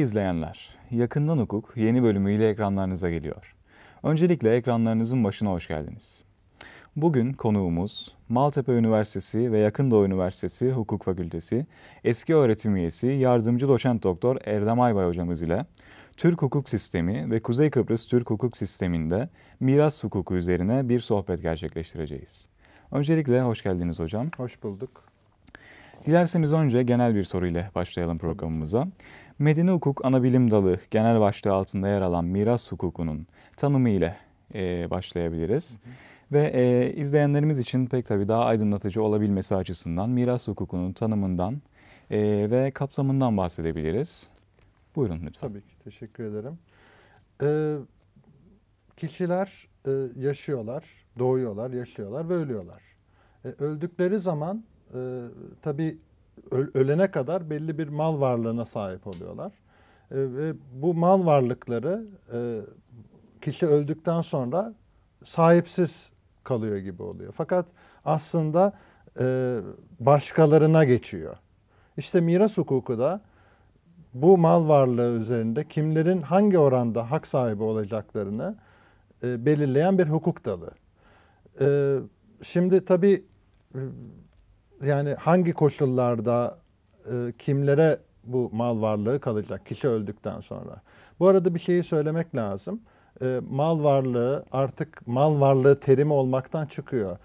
Değerli izleyenler, Yakından Hukuk yeni bölümüyle ekranlarınıza geliyor. Öncelikle ekranlarınızın başına hoş geldiniz. Bugün konuğumuz Maltepe Üniversitesi ve Yakın Doğu Üniversitesi Hukuk Fakültesi eski öğretim üyesi yardımcı doçent doktor Erdem Aybay hocamız ile Türk hukuk sistemi ve Kuzey Kıbrıs Türk hukuk sisteminde miras hukuku üzerine bir sohbet gerçekleştireceğiz. Öncelikle hoş geldiniz hocam. Hoş bulduk. Dilerseniz önce genel bir soruyla başlayalım programımıza. Medeni hukuk ana bilim dalı genel başlığı altında yer alan miras hukukunun tanımı ile e, başlayabiliriz. Hı hı. Ve e, izleyenlerimiz için pek tabii daha aydınlatıcı olabilmesi açısından miras hukukunun tanımından e, ve kapsamından bahsedebiliriz. Buyurun lütfen. Tabii ki teşekkür ederim. Ee, kişiler e, yaşıyorlar, doğuyorlar, yaşıyorlar ve ölüyorlar. E, öldükleri zaman e, tabii ölene kadar belli bir mal varlığına sahip oluyorlar. E, ve bu mal varlıkları e, kişi öldükten sonra sahipsiz kalıyor gibi oluyor. Fakat aslında e, başkalarına geçiyor. İşte miras hukuku da bu mal varlığı üzerinde kimlerin hangi oranda hak sahibi olacaklarını e, belirleyen bir hukuk dalı. E, şimdi tabii yani hangi koşullarda e, kimlere bu mal varlığı kalacak kişi öldükten sonra. Bu arada bir şeyi söylemek lazım. E, mal varlığı artık mal varlığı terimi olmaktan çıkıyor.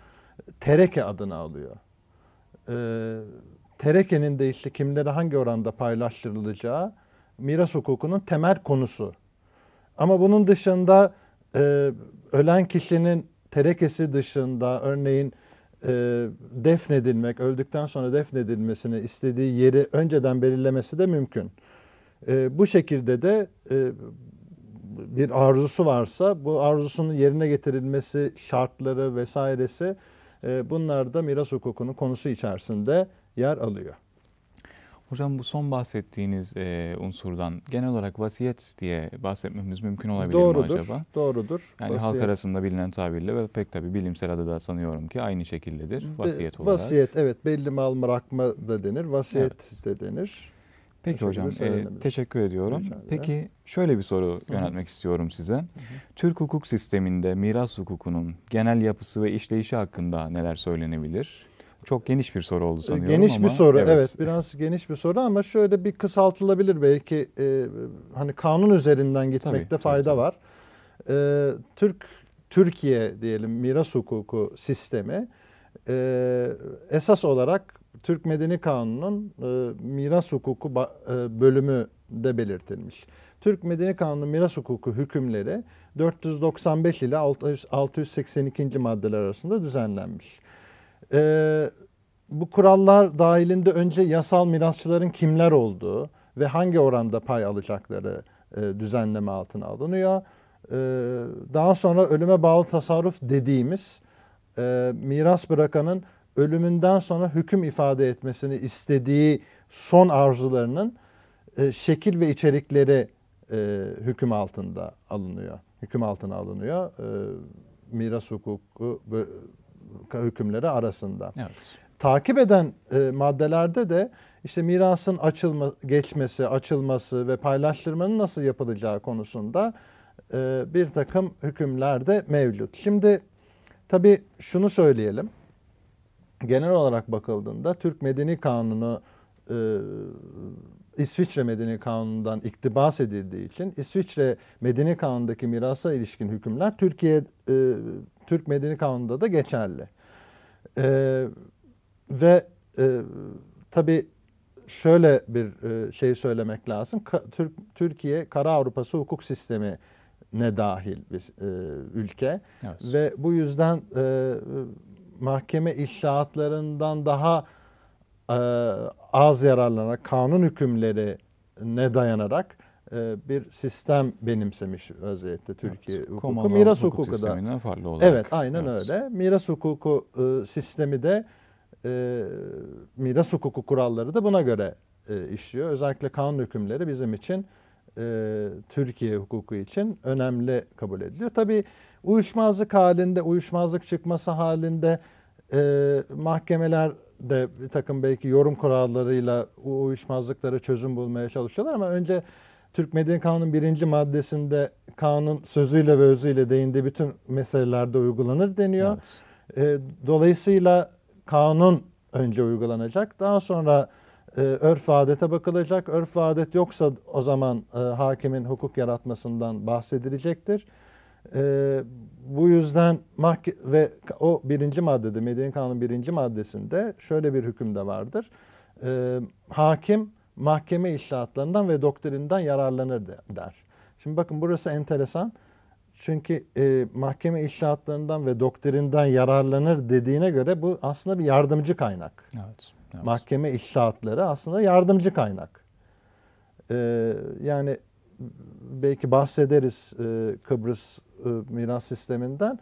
Tereke adını alıyor. E, terekenin de işte kimlere hangi oranda paylaştırılacağı miras hukukunun temel konusu. Ama bunun dışında e, ölen kişinin terekesi dışında örneğin e, defnedilmek, öldükten sonra defnedilmesini istediği yeri önceden belirlemesi de mümkün. E, bu şekilde de e, bir arzusu varsa bu arzusunun yerine getirilmesi şartları vesairesi bunlar da miras hukukunun konusu içerisinde yer alıyor. Hocam bu son bahsettiğiniz e, unsurdan genel olarak vasiyet diye bahsetmemiz mümkün olabilir doğrudur, mi acaba? Doğrudur. Doğrudur. Yani vasiyet. halk arasında bilinen tabirle ve pek tabi bilimsel adı da sanıyorum ki aynı şekildedir vasiyet olarak. Vasiyet evet belli mal bırakma da denir, vasiyet evet. de denir. Peki hocam e, teşekkür ediyorum. Peki şöyle bir soru hı yöneltmek istiyorum size. hı Türk hukuk sisteminde miras hukukunun genel yapısı ve işleyişi hakkında neler söylenebilir? Çok geniş bir soru oldu sanıyorum Geniş ama, bir soru evet. evet biraz geniş bir soru ama şöyle bir kısaltılabilir belki e, hani kanun üzerinden gitmekte tabii, fayda tabii. var. E, Türk Türkiye diyelim miras hukuku sistemi e, esas olarak Türk Medeni Kanunu'nun e, miras hukuku e, bölümü de belirtilmiş. Türk Medeni Kanunu miras hukuku hükümleri 495 ile 682. maddeler arasında düzenlenmiş e, bu kurallar dahilinde önce yasal mirasçıların kimler olduğu ve hangi oranda pay alacakları e, düzenleme altına alınıyor. E, daha sonra ölüme bağlı tasarruf dediğimiz e, miras bırakanın ölümünden sonra hüküm ifade etmesini istediği son arzularının e, şekil ve içerikleri e, hüküm altında alınıyor. Hüküm altına alınıyor. E, miras hukuku hükümleri arasında. Evet. Takip eden e, maddelerde de işte mirasın açılma, geçmesi, açılması ve paylaştırmanın nasıl yapılacağı konusunda e, bir takım hükümler de mevcut. Şimdi tabii şunu söyleyelim. Genel olarak bakıldığında Türk Medeni Kanunu e, İsviçre Medeni Kanunu'ndan iktibas edildiği için İsviçre Medeni Kanunu'ndaki mirasa ilişkin hükümler Türkiye e, Türk Medeni Kanunu'nda da geçerli. E, ve e, tabii şöyle bir e, şey söylemek lazım. Türkiye Kara Avrupası hukuk sistemi ne dahil bir e, ülke evet. ve bu yüzden e, mahkeme inşaatlarından daha e, az yararlanarak, kanun hükümlerine dayanarak e, bir sistem benimsemiş vaziyette Türkiye evet, hukuku. Miras hukuk hukuku da. farklı olarak. Evet aynen evet. öyle. Miras hukuku e, sistemi de miras hukuku kuralları da buna göre işliyor. Özellikle kanun hükümleri bizim için Türkiye hukuku için önemli kabul ediliyor. tabi uyuşmazlık halinde, uyuşmazlık çıkması halinde mahkemeler de bir takım belki yorum kurallarıyla uyuşmazlıklara çözüm bulmaya çalışıyorlar ama önce Türk Medeni Kanunu'nun birinci maddesinde kanun sözüyle ve özüyle değindiği bütün meselelerde uygulanır deniyor. Evet. E, dolayısıyla kanun önce uygulanacak. Daha sonra e, örf adete bakılacak. Örf adet yoksa o zaman e, hakimin hukuk yaratmasından bahsedilecektir. E, bu yüzden mahke ve o birinci maddede Medeni Kanun birinci maddesinde şöyle bir hüküm de vardır. E, hakim mahkeme iştahatlarından ve doktrininden yararlanır de, der. Şimdi bakın burası enteresan. Çünkü e, mahkeme iştahatlarından ve doktrinden yararlanır dediğine göre bu aslında bir yardımcı kaynak. Evet. evet. Mahkeme iştahatları aslında yardımcı kaynak. E, yani belki bahsederiz e, Kıbrıs e, miras sisteminden.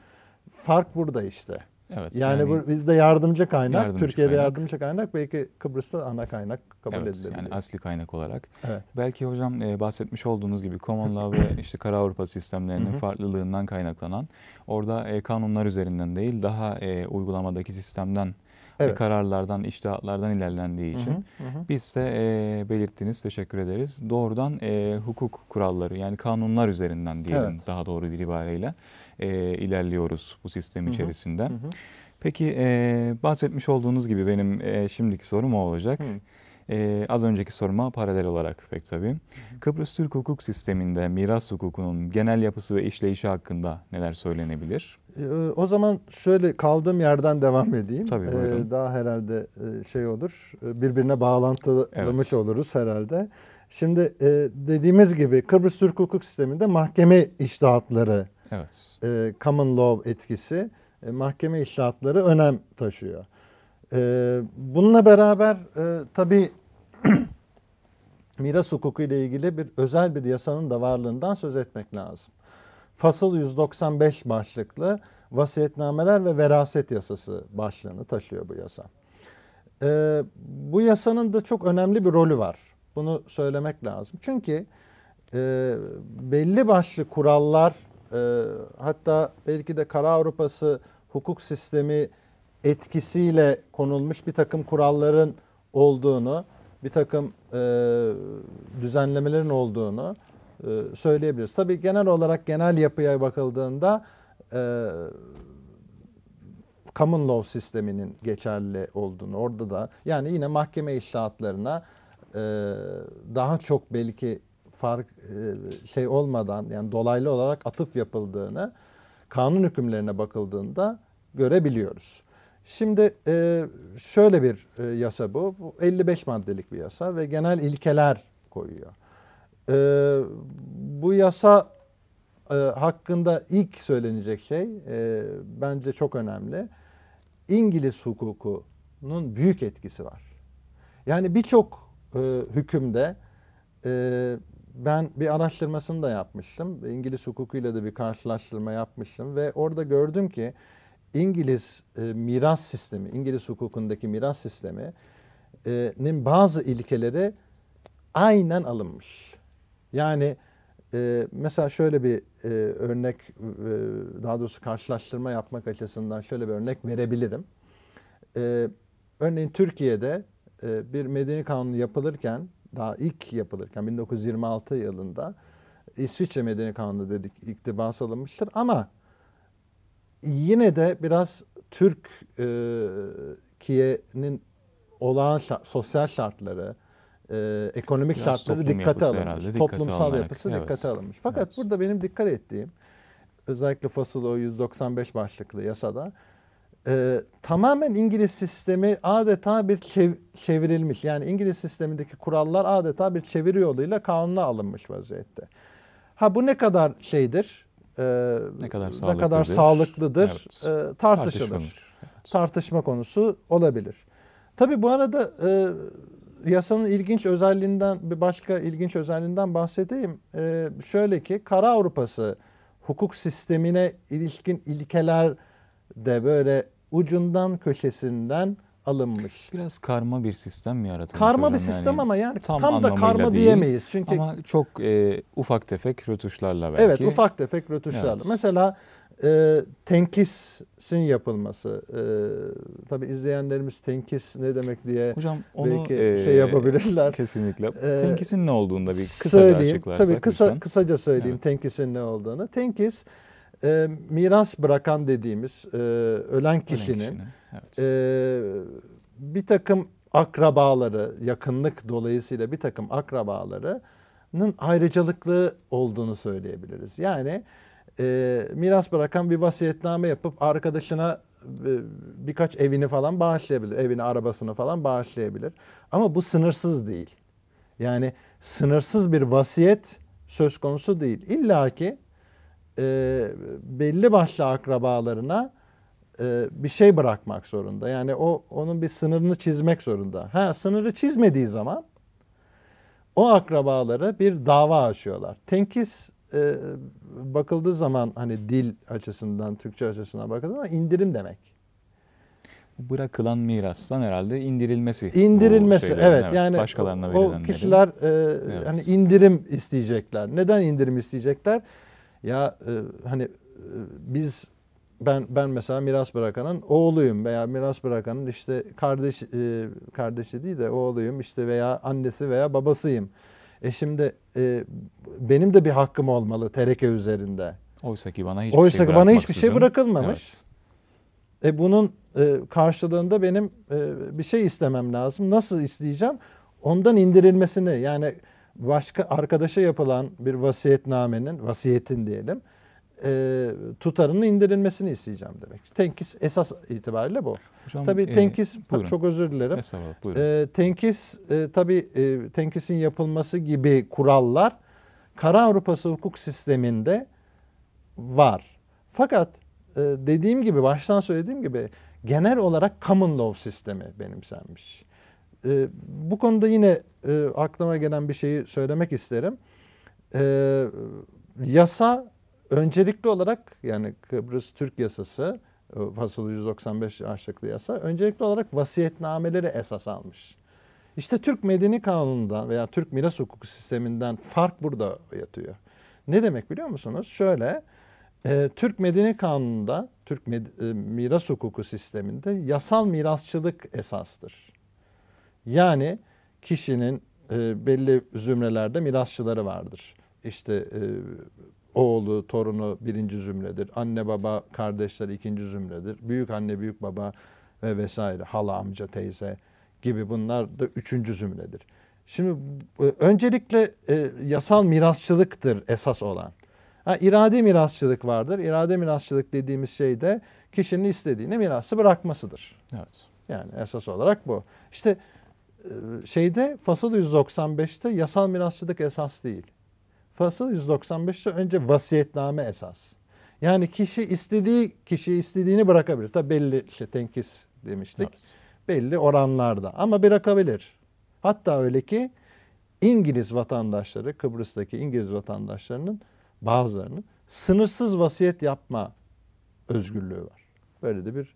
Fark burada işte. Evet. Yani, yani bu, bizde yardımcı kaynak, yardımcı Türkiye'de kaynak. yardımcı kaynak belki Kıbrıs'ta ana kaynak kabul evet, edilebilir. Yani asli kaynak olarak. Evet. Belki hocam e, bahsetmiş olduğunuz gibi Common Law ve işte Kara Avrupa sistemlerinin farklılığından kaynaklanan orada e, kanunlar üzerinden değil daha e, uygulamadaki sistemden evet. kararlardan, iştihatlardan ilerlendiği için. Hı hı hı. Biz de e, belirttiniz, teşekkür ederiz. Doğrudan e, hukuk kuralları yani kanunlar üzerinden diyelim evet. daha doğru bir ibareyle e, ilerliyoruz bu sistem içerisinde. Hı hı. Peki e, bahsetmiş olduğunuz gibi benim e, şimdiki sorum o olacak. Hı e, az önceki soruma paralel olarak pek tabii. Kıbrıs Türk hukuk sisteminde miras hukukunun genel yapısı ve işleyişi hakkında neler söylenebilir? E, o zaman şöyle kaldığım yerden devam edeyim. Tabii ee, buyurun. E, daha herhalde e, şey olur e, birbirine bağlantılamış evet. oluruz herhalde. Şimdi e, dediğimiz gibi Kıbrıs Türk hukuk sisteminde mahkeme iştahatları, evet. e, common law etkisi, e, mahkeme iştahatları önem taşıyor. Ee, bununla beraber e, tabi miras hukuku ile ilgili bir özel bir yasanın da varlığından söz etmek lazım. Fasıl 195 başlıklı vasiyetnameler ve veraset yasası başlığını taşıyor bu yasa. Ee, bu yasanın da çok önemli bir rolü var. Bunu söylemek lazım. Çünkü e, belli başlı kurallar e, hatta belki de Kara Avrupası hukuk sistemi etkisiyle konulmuş bir takım kuralların olduğunu, bir takım e, düzenlemelerin olduğunu e, söyleyebiliriz. Tabii genel olarak genel yapıya bakıldığında e, common law sisteminin geçerli olduğunu orada da yani yine mahkeme iştahatlarına e, daha çok belki fark e, şey olmadan yani dolaylı olarak atıf yapıldığını kanun hükümlerine bakıldığında görebiliyoruz. Şimdi e, şöyle bir e, yasa bu. bu. 55 maddelik bir yasa ve genel ilkeler koyuyor. E, bu yasa e, hakkında ilk söylenecek şey e, bence çok önemli. İngiliz hukukunun büyük etkisi var. Yani birçok e, hükümde e, ben bir araştırmasını da yapmıştım. İngiliz hukukuyla da bir karşılaştırma yapmıştım ve orada gördüm ki İngiliz e, miras sistemi, İngiliz hukukundaki miras sisteminin e, bazı ilkeleri aynen alınmış. Yani e, mesela şöyle bir e, örnek, e, daha doğrusu karşılaştırma yapmak açısından şöyle bir örnek verebilirim. E, örneğin Türkiye'de e, bir medeni kanunu yapılırken, daha ilk yapılırken 1926 yılında İsviçre Medeni Kanunu dedik iktibas alınmıştır ama yine de biraz e, Türkiye'nin olağan şart, sosyal şartları, e, ekonomik biraz şartları dikkate alınmış. Dikkate Toplumsal alınarak, yapısı evet. dikkate alınmış. Fakat evet. burada benim dikkat ettiğim özellikle fasıl o 195 başlıklı yasada e, tamamen İngiliz sistemi adeta bir çev- çevrilmiş. Yani İngiliz sistemindeki kurallar adeta bir çeviri yoluyla kanuna alınmış vaziyette. Ha bu ne kadar şeydir? e, ne kadar sağlıklıdır, ne kadar sağlıklıdır evet. e, tartışılır. Evet. Tartışma konusu olabilir. Tabii bu arada e, yasanın ilginç özelliğinden bir başka ilginç özelliğinden bahsedeyim. E, şöyle ki Kara Avrupası hukuk sistemine ilişkin ilkeler de böyle ucundan köşesinden alınmış. Biraz karma bir sistem mi yaratılmış Karma bir sistem yani ama yani tam, tam da karma değil, diyemeyiz. Çünkü ama çok e, ufak tefek rötuşlarla belki. Evet ufak tefek rötuşlarla. Evet. Mesela e, tenkisin yapılması. E, tabii izleyenlerimiz tenkis ne demek diye Hocam, onu, belki e, şey yapabilirler. Kesinlikle. E, tenkisin ne olduğunda bir kısaca söyleyeyim. açıklarsak. Tabii kısa, kısaca söyleyeyim evet. tenkisin ne olduğunu. Tenkis... E, e, miras bırakan dediğimiz e, ölen kişinin ölen evet. e, bir takım akrabaları, yakınlık dolayısıyla bir takım akrabalarının ayrıcalıklı olduğunu söyleyebiliriz. Yani e, miras bırakan bir vasiyetname yapıp arkadaşına e, birkaç evini falan bağışlayabilir. Evini, arabasını falan bağışlayabilir. Ama bu sınırsız değil. Yani sınırsız bir vasiyet söz konusu değil. İlla ki e, belli başlı akrabalarına e, bir şey bırakmak zorunda. Yani o onun bir sınırını çizmek zorunda. Ha sınırı çizmediği zaman o akrabalara bir dava açıyorlar. Tenkis e, bakıldığı zaman hani dil açısından, Türkçe açısından bakıldığı zaman indirim demek. Bırakılan mirastan herhalde indirilmesi. İndirilmesi şeylerin, evet, evet yani başkalarına o, o kişiler e, evet. hani indirim isteyecekler. Neden indirim isteyecekler? Ya e, hani e, biz ben ben mesela miras bırakanın oğluyum veya miras bırakanın işte kardeş e, kardeşi değil de oğluyum işte veya annesi veya babasıyım. E şimdi e, benim de bir hakkım olmalı tereke üzerinde. Oysa ki bana hiçbir Oysa şey ki bana hiçbir şey bırakılmamış. Evet. E bunun e, karşılığında benim e, bir şey istemem lazım. Nasıl isteyeceğim? Ondan indirilmesini yani başka arkadaşa yapılan bir vasiyetnamenin, vasiyetin diyelim, e, tutarının indirilmesini isteyeceğim demek. Tenkis esas itibariyle bu. Hocam, tabii e, tenkis, buyurun. çok özür dilerim. E, tenkis, e, tabii e, tenkisin yapılması gibi kurallar Kara Avrupası hukuk sisteminde var. Fakat e, dediğim gibi, baştan söylediğim gibi genel olarak common law sistemi benimsenmiş. E, bu konuda yine e, aklıma gelen bir şeyi söylemek isterim. E, yasa öncelikli olarak yani Kıbrıs Türk yasası e, fasılı 195 açlıklı yasa öncelikli olarak vasiyetnameleri esas almış. İşte Türk Medeni kanununda veya Türk Miras Hukuku Sisteminden fark burada yatıyor. Ne demek biliyor musunuz? Şöyle, e, Türk Medeni Kanunu'nda, Türk med- e, Miras Hukuku Sistemi'nde yasal mirasçılık esastır. Yani kişinin e, belli zümrelerde mirasçıları vardır. İşte e, oğlu, torunu birinci zümredir. Anne baba, kardeşler ikinci zümredir. Büyük anne, büyük baba ve vesaire. Hala, amca, teyze gibi bunlar da üçüncü zümredir. Şimdi e, öncelikle e, yasal mirasçılıktır esas olan. Ha, iradi mirasçılık vardır. İrade mirasçılık dediğimiz şey de kişinin istediğini mirası bırakmasıdır. Evet. Yani esas olarak bu. İşte bu ee, şeyde fasıl 195'te yasal mirasçılık esas değil. Fasıl 195'te önce vasiyetname esas. Yani kişi istediği kişi istediğini bırakabilir. Tabi belli işte tenkis demiştik. Evet. Belli oranlarda ama bırakabilir. Hatta öyle ki İngiliz vatandaşları, Kıbrıs'taki İngiliz vatandaşlarının bazılarının sınırsız vasiyet yapma özgürlüğü var. Böyle de bir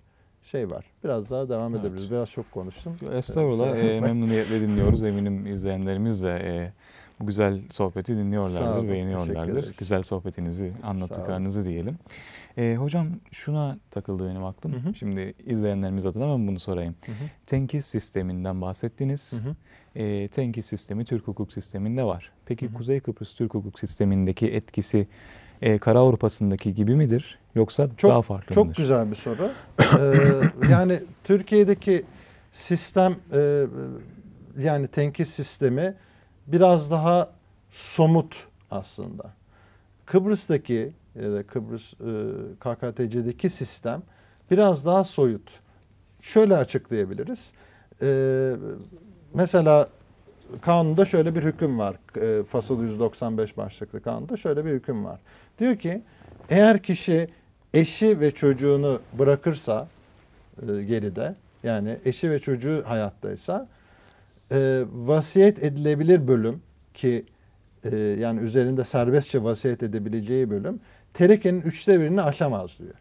şey var. Biraz daha devam evet. edebiliriz. Biraz çok konuştum. Estağfurullah. e, memnuniyetle dinliyoruz. Eminim izleyenlerimiz de e, bu güzel sohbeti dinliyorlardır, olun, beğeniyorlardır. Güzel sohbetinizi, anlattıklarınızı diyelim. E, hocam şuna takıldı benim aklım. Hı hı. Şimdi izleyenlerimiz adına ben bunu sorayım. Hı hı. Tenkis sisteminden bahsettiniz. Hı hı. E, ee, tenkis sistemi Türk hukuk sisteminde var. Peki hı hı. Kuzey Kıbrıs Türk hukuk sistemindeki etkisi e, Kara Avrupa'sındaki gibi midir? Yoksa çok, daha farklı Çok mıdır? güzel bir soru. ee, yani Türkiye'deki sistem e, yani tenkit sistemi biraz daha somut aslında. Kıbrıs'taki ya e, da Kıbrıs e, KKTC'deki sistem biraz daha soyut. Şöyle açıklayabiliriz. E, mesela kanunda şöyle bir hüküm var. E, fasıl 195 başlıklı kanunda şöyle bir hüküm var. Diyor ki eğer kişi eşi ve çocuğunu bırakırsa e, geride yani eşi ve çocuğu hayattaysa e, vasiyet edilebilir bölüm ki e, yani üzerinde serbestçe vasiyet edebileceği bölüm terekenin üçte birini aşamaz diyor.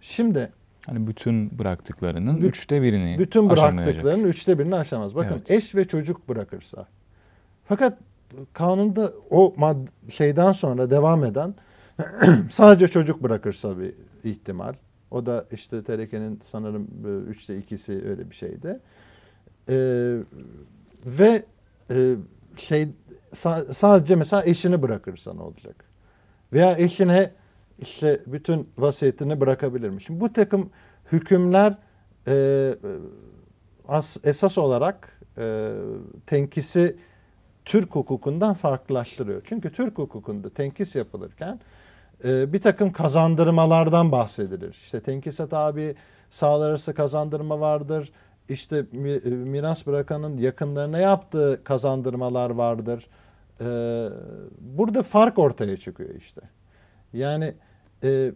Şimdi Hani bütün bıraktıklarının büt, üçte birini Bütün bıraktıklarının üçte birini aşamaz. Bakın evet. eş ve çocuk bırakırsa. Fakat kanunda o mad- şeyden sonra devam eden Sadece çocuk bırakırsa bir ihtimal. O da işte TRK'nin sanırım e, üçte ikisi öyle bir şeydi. Ee, ve e, şey sadece mesela eşini bırakırsa ne olacak? Veya eşine işte bütün vasiyetini bırakabilir mi? Şimdi bu takım hükümler e, as, esas olarak e, tenkisi Türk hukukundan farklılaştırıyor. Çünkü Türk hukukunda tenkis yapılırken ee, bir takım kazandırmalardan bahsedilir. İşte tenkisat abi sağlar arası kazandırma vardır. İşte e, miras bırakanın yakınlarına yaptığı kazandırmalar vardır. Ee, burada fark ortaya çıkıyor işte. Yani e,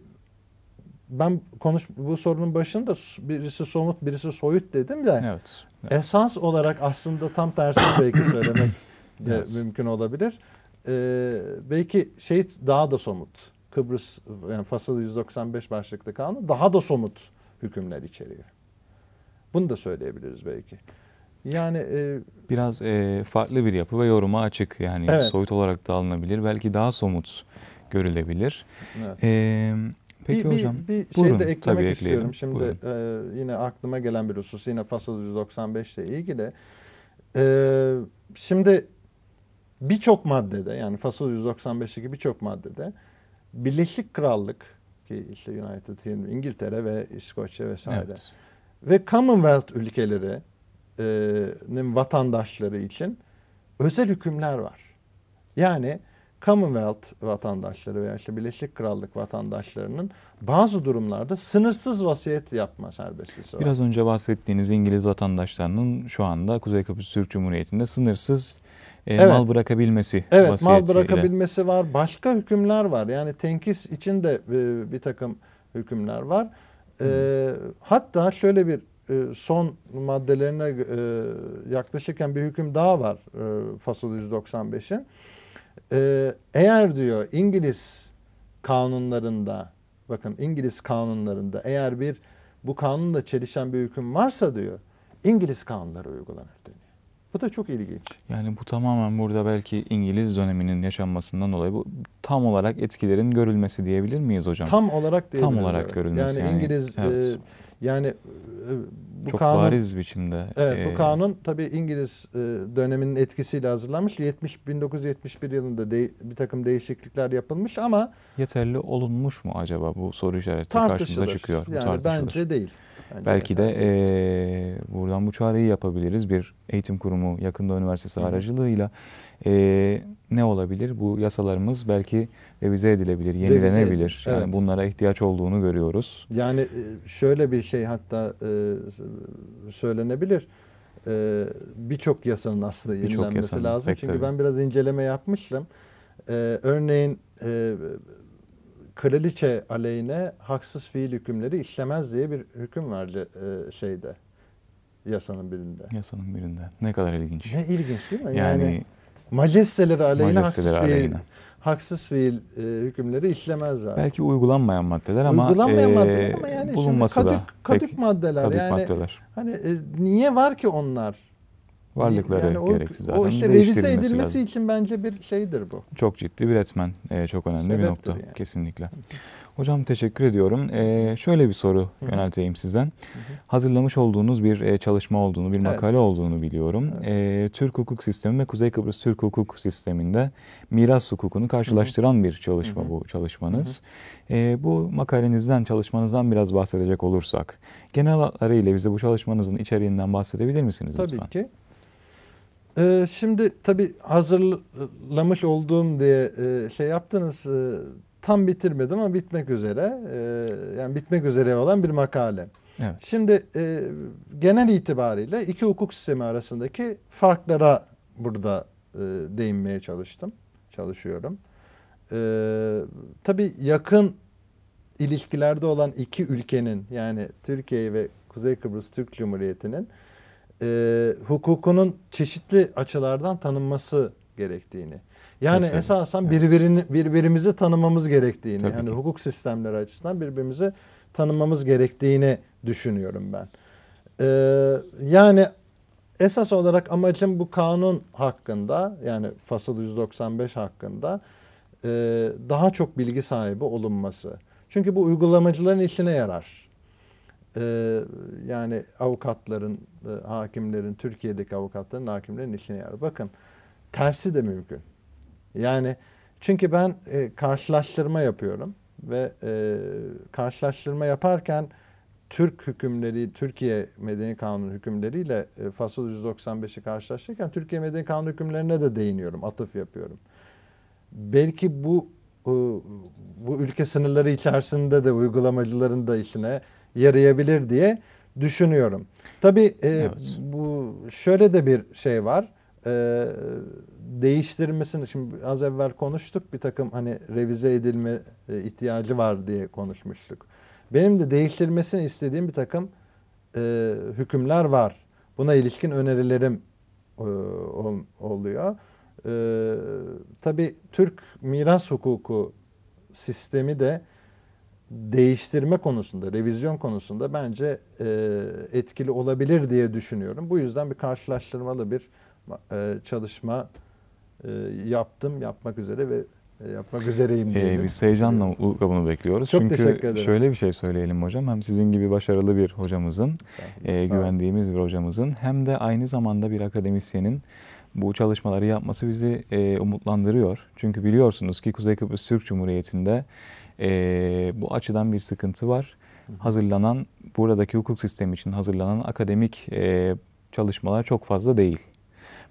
ben konuş bu sorunun başında birisi somut birisi soyut dedim de evet, evet. esas olarak aslında tam tersi belki söylemek e, evet. mümkün olabilir. Ee, belki şey daha da somut. Kıbrıs yani Fasıl 195 başlıklı kanun daha da somut hükümler içeriyor. Bunu da söyleyebiliriz belki. Yani e, biraz e, farklı bir yapı ve yoruma açık yani evet. soyut olarak da alınabilir. Belki daha somut görülebilir. Evet. E, peki bir, hocam. Bir, bir buyurun, şey de eklemek tabii istiyorum. Ekleyelim. Şimdi e, yine aklıma gelen bir husus yine Fasıl 195 ile ilgili. E, şimdi birçok maddede yani Fasıl 195'teki birçok maddede Birleşik Krallık ki işte United Kingdom, İngiltere ve İskoçya vesaire evet. ve Commonwealth ülkelerinin vatandaşları için özel hükümler var. Yani Commonwealth vatandaşları veya işte Birleşik Krallık vatandaşlarının bazı durumlarda sınırsız vasiyet yapma serbestliği var. Biraz önce bahsettiğiniz İngiliz vatandaşlarının şu anda Kuzey Kıbrıs Türk Cumhuriyeti'nde sınırsız e, evet. mal bırakabilmesi Evet mal bırakabilmesi var. Başka hükümler var. Yani tenkis için de e, bir takım hükümler var. E, hmm. hatta şöyle bir e, son maddelerine e, yaklaşırken bir hüküm daha var e, fasıl 195'in. E, eğer diyor İngiliz kanunlarında bakın İngiliz kanunlarında eğer bir bu kanunla çelişen bir hüküm varsa diyor İngiliz kanunları uygulanır diyor. Bu da çok ilginç. Yani bu tamamen burada belki İngiliz döneminin yaşanmasından dolayı bu tam olarak etkilerin görülmesi diyebilir miyiz hocam? Tam olarak değil. Tam olarak hocam. görülmesi. Yani, yani İngiliz evet. e, yani e, bu çok kanun, bariz biçimde. Evet, e, bu kanun tabii İngiliz e, döneminin etkisiyle hazırlanmış. 70 1971 yılında de, bir takım değişiklikler yapılmış ama yeterli olunmuş mu acaba bu soru işareti karşımıza çıkıyor. Yani bu bence değil. Bence Belki de, e, buradan bu çağrıyı yapabiliriz. Bir eğitim kurumu yakında üniversitesi Hı. aracılığıyla e, ne olabilir? Bu yasalarımız belki revize edilebilir, yenilenebilir. Revize, evet. Yani bunlara ihtiyaç olduğunu görüyoruz. Yani şöyle bir şey hatta e, söylenebilir. E, Birçok yasanın aslında yenilenmesi yasanın, lazım. Çünkü tabii. ben biraz inceleme yapmıştım. E, örneğin e, kraliçe aleyhine haksız fiil hükümleri işlemez diye bir hüküm vardı e, şeyde yasanın birinde. Yasanın birinde. Ne kadar ilginç. Ne ilginç değil mi? Yani, yani majesteleri aleyhine majesteleri haksız aleyhine. fiil haksız fiil e, hükümleri işlemez abi. Belki uygulanmayan maddeler ama uygulanmayan e, maddeler ama yani bulunması kadük, da kadük pek, maddeler kadük yani maddeler. hani e, niye var ki onlar? varlıkları yani o, gereksiz zaten. O işte revize edilmesi lazım. için bence bir şeydir bu. Çok ciddi bir etmen. E, çok önemli Sebeptir bir nokta yani. kesinlikle. Hocam teşekkür ediyorum. Ee, şöyle bir soru Hı-hı. yönelteyim sizden. Hı-hı. Hazırlamış olduğunuz bir e, çalışma olduğunu, bir makale evet. olduğunu biliyorum. Evet. Ee, Türk hukuk sistemi ve Kuzey Kıbrıs Türk hukuk sisteminde miras hukukunu karşılaştıran Hı-hı. bir çalışma Hı-hı. bu çalışmanız. Ee, bu makalenizden, çalışmanızdan biraz bahsedecek olursak genel hatlarıyla bize bu çalışmanızın içeriğinden bahsedebilir misiniz Tabii lütfen? Tabii ki. Ee, şimdi tabii hazırlamış olduğum diye e, şey yaptınız. E, tam bitirmedim ama bitmek üzere. E, yani bitmek üzere olan bir makale. Evet. Şimdi e, genel itibariyle iki hukuk sistemi arasındaki farklara burada e, değinmeye çalıştım. Çalışıyorum. E, tabii yakın ilişkilerde olan iki ülkenin yani Türkiye ve Kuzey Kıbrıs Türk Cumhuriyeti'nin e, hukukunun çeşitli açılardan tanınması gerektiğini. Yani evet, esasen evet. birbirini birbirimizi tanımamız gerektiğini, Tabii yani ki. hukuk sistemleri açısından birbirimizi tanımamız gerektiğini düşünüyorum ben. Ee, yani esas olarak amacım bu kanun hakkında, yani fasıl 195 hakkında e, daha çok bilgi sahibi olunması. Çünkü bu uygulamacıların işine yarar e, yani avukatların, e, hakimlerin, Türkiye'deki avukatların, hakimlerin işine yarar. Bakın tersi de mümkün. Yani çünkü ben e, karşılaştırma yapıyorum ve e, karşılaştırma yaparken Türk hükümleri, Türkiye Medeni Kanunu hükümleriyle e, fasıl 195'i karşılaştırırken Türkiye Medeni Kanunu hükümlerine de değiniyorum, atıf yapıyorum. Belki bu e, bu ülke sınırları içerisinde de uygulamacıların da işine yarayabilir diye düşünüyorum. Tabii e, evet. bu şöyle de bir şey var. E, değiştirmesini şimdi az evvel konuştuk bir takım hani revize edilme e, ihtiyacı var diye konuşmuştuk. Benim de değiştirmesini istediğim bir takım e, hükümler var. Buna ilişkin önerilerim e, oluyor. E, tabii Türk miras hukuku sistemi de değiştirme konusunda, revizyon konusunda bence e, etkili olabilir diye düşünüyorum. Bu yüzden bir karşılaştırmalı bir e, çalışma e, yaptım, yapmak üzere ve e, yapmak üzereyim diyelim. Ee, biz heyecanla mutlulukla bunu bekliyoruz. Çok Çünkü teşekkür ederim. şöyle bir şey söyleyelim hocam. Hem sizin gibi başarılı bir hocamızın, e, güvendiğimiz bir hocamızın hem de aynı zamanda bir akademisyenin bu çalışmaları yapması bizi e, umutlandırıyor. Çünkü biliyorsunuz ki Kuzey Kıbrıs Türk Cumhuriyeti'nde e, bu açıdan bir sıkıntı var. Hazırlanan, buradaki hukuk sistemi için hazırlanan akademik e, çalışmalar çok fazla değil.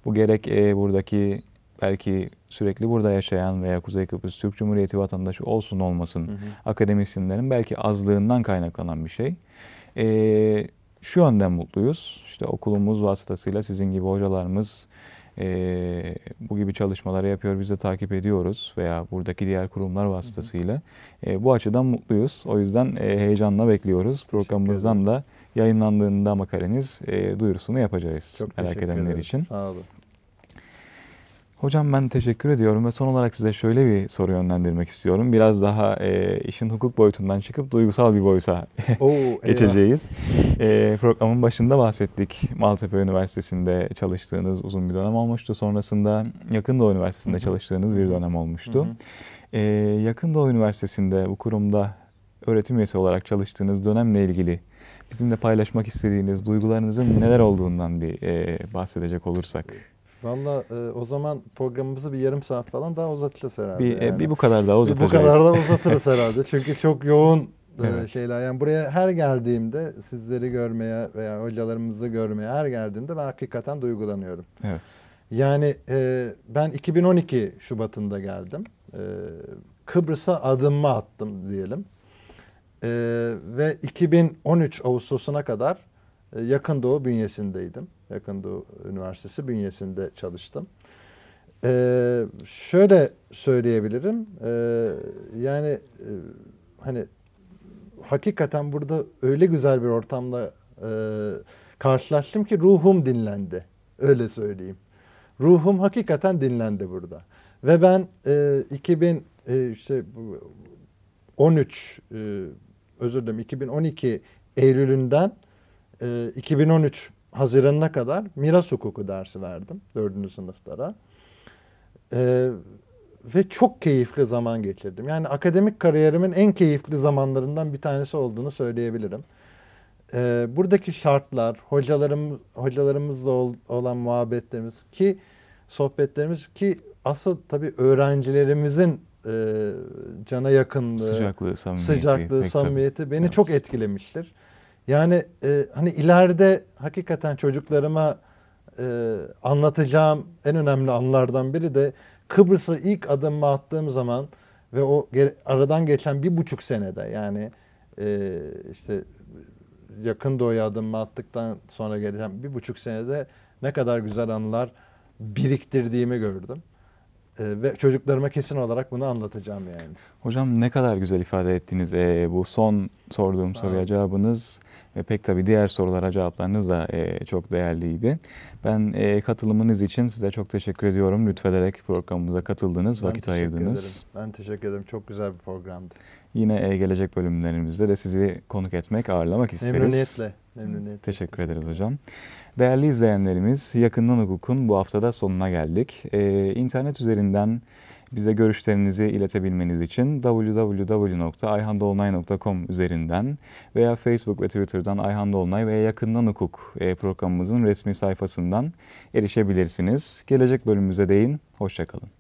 Bu gerek e, buradaki belki sürekli burada yaşayan veya Kuzey Kıbrıs Türk Cumhuriyeti vatandaşı olsun olmasın hı hı. akademisyenlerin belki azlığından kaynaklanan bir şey. E, şu yönden mutluyuz. İşte okulumuz vasıtasıyla sizin gibi hocalarımız, e, bu gibi çalışmaları yapıyor, biz de takip ediyoruz veya buradaki diğer kurumlar vasıtasıyla. E, bu açıdan mutluyuz. O yüzden e, heyecanla bekliyoruz. Programımızdan da yayınlandığında makareniz e, duyurusunu yapacağız. Çok merak edenler ederim. için. Sağ olun. Hocam ben teşekkür ediyorum ve son olarak size şöyle bir soru yönlendirmek istiyorum. Biraz daha e, işin hukuk boyutundan çıkıp duygusal bir boyuta Oo, geçeceğiz. E, programın başında bahsettik. Maltepe Üniversitesi'nde çalıştığınız uzun bir dönem olmuştu. Sonrasında Yakın Doğu Üniversitesi'nde Hı-hı. çalıştığınız bir dönem olmuştu. E, Yakın Doğu Üniversitesi'nde bu kurumda öğretim üyesi olarak çalıştığınız dönemle ilgili bizimle paylaşmak istediğiniz duygularınızın neler olduğundan bir e, bahsedecek olursak. Valla e, o zaman programımızı bir yarım saat falan daha uzatırız herhalde. Bir, e, yani. bir bu kadar daha uzatırız. Bir bu kadar daha uzatırız herhalde. Çünkü çok yoğun e, evet. şeyler. Yani buraya her geldiğimde sizleri görmeye veya hocalarımızı görmeye her geldiğimde ben hakikaten duygulanıyorum. Evet. Yani e, ben 2012 Şubat'ında geldim. E, Kıbrıs'a adımımı attım diyelim. E, ve 2013 Ağustos'una kadar e, Yakın Doğu bünyesindeydim. Yakın Doğu Üniversitesi bünyesinde çalıştım. Ee, şöyle söyleyebilirim. Ee, yani e, hani hakikaten burada öyle güzel bir ortamda e, karşılaştım ki ruhum dinlendi. Öyle söyleyeyim. Ruhum hakikaten dinlendi burada. Ve ben e, 2000 e, işte 13 e, özür dilerim 2012 Eylül'ünden e, 2013 Haziran'ına kadar miras hukuku dersi verdim dördüncü sınıflara. Ee, ve çok keyifli zaman geçirdim. Yani akademik kariyerimin en keyifli zamanlarından bir tanesi olduğunu söyleyebilirim. Ee, buradaki şartlar, hocalarım, hocalarımızla ol, olan muhabbetlerimiz ki sohbetlerimiz ki asıl tabii öğrencilerimizin e, cana yakınlığı, sıcaklığı, samimiyeti, sıcaklığı, samimiyeti beni evet. çok etkilemiştir. Yani e, hani ileride hakikaten çocuklarıma e, anlatacağım en önemli anlardan biri de Kıbrıs'a ilk adımımı attığım zaman ve o aradan geçen bir buçuk senede yani e, işte yakın doğuya adımımı attıktan sonra geleceğim bir buçuk senede ne kadar güzel anılar biriktirdiğimi gördüm. E, ve çocuklarıma kesin olarak bunu anlatacağım yani. Hocam ne kadar güzel ifade ettiniz. E, bu son sorduğum soruya cevabınız ve pek tabii diğer sorulara cevaplarınız da e, çok değerliydi. Ben e, katılımınız için size çok teşekkür ediyorum. Lütfederek programımıza katıldınız, ben vakit ayırdınız. Ederim. Ben teşekkür ederim. Çok güzel bir programdı. Yine e, gelecek bölümlerimizde de sizi konuk etmek, ağırlamak isteriz. Memnuniyetle. Memnuniyetle. Teşekkür, ederiz hocam. Değerli izleyenlerimiz, Yakından Hukuk'un bu haftada sonuna geldik. Ee, internet üzerinden bize görüşlerinizi iletebilmeniz için www.ayhandolunay.com üzerinden veya Facebook ve Twitter'dan Ayhan Dolunay veya Yakından Hukuk e programımızın resmi sayfasından erişebilirsiniz. Gelecek bölümümüze değin, hoşçakalın.